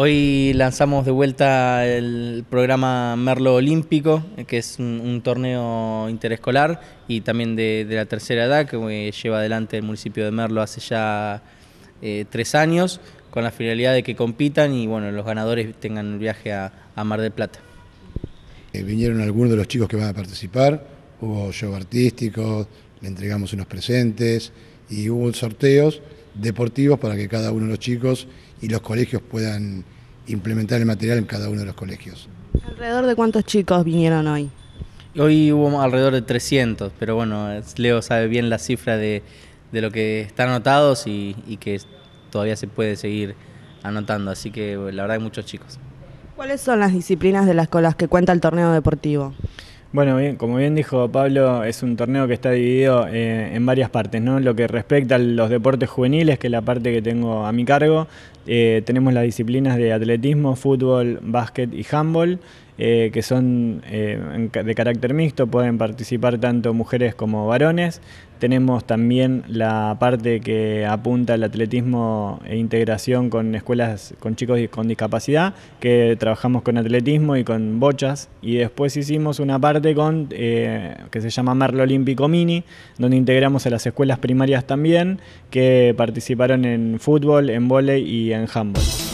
Hoy lanzamos de vuelta el programa Merlo Olímpico, que es un, torneo interescolar y también de, la tercera edad que eh, lleva adelante el municipio de Merlo hace ya eh, tres años, con la finalidad de que compitan y bueno, los ganadores tengan el viaje a, Mar del Plata. Eh, vinieron algunos de los chicos que van a participar, hubo show artístico, le entregamos unos presentes y hubo sorteos deportivos para que cada uno de los chicos y los colegios puedan implementar el material en cada uno de los colegios. ¿Alrededor de cuántos chicos vinieron hoy? Hoy hubo alrededor de 300, pero bueno, Leo sabe bien la cifra de, lo que están anotados y, y, que todavía se puede seguir anotando, así que la verdad hay muchos chicos. ¿Cuáles son las disciplinas de las con las que cuenta el torneo deportivo? Bueno, como bien dijo Pablo, es un torneo que está dividido eh, en varias partes, ¿no? Lo que respecta a los deportes juveniles, que es la parte que tengo a mi cargo, eh, tenemos las disciplinas de atletismo, fútbol, básquet y handball. Eh, que son eh, de carácter mixto, pueden participar tanto mujeres como varones. Tenemos también la parte que apunta al atletismo e integración con escuelas con chicos con discapacidad, que trabajamos con atletismo y con bochas. Y después hicimos una parte con eh, que se llama Merlo Olímpico Mini, donde integramos a las escuelas primarias también, que participaron en fútbol, en volei y en handball.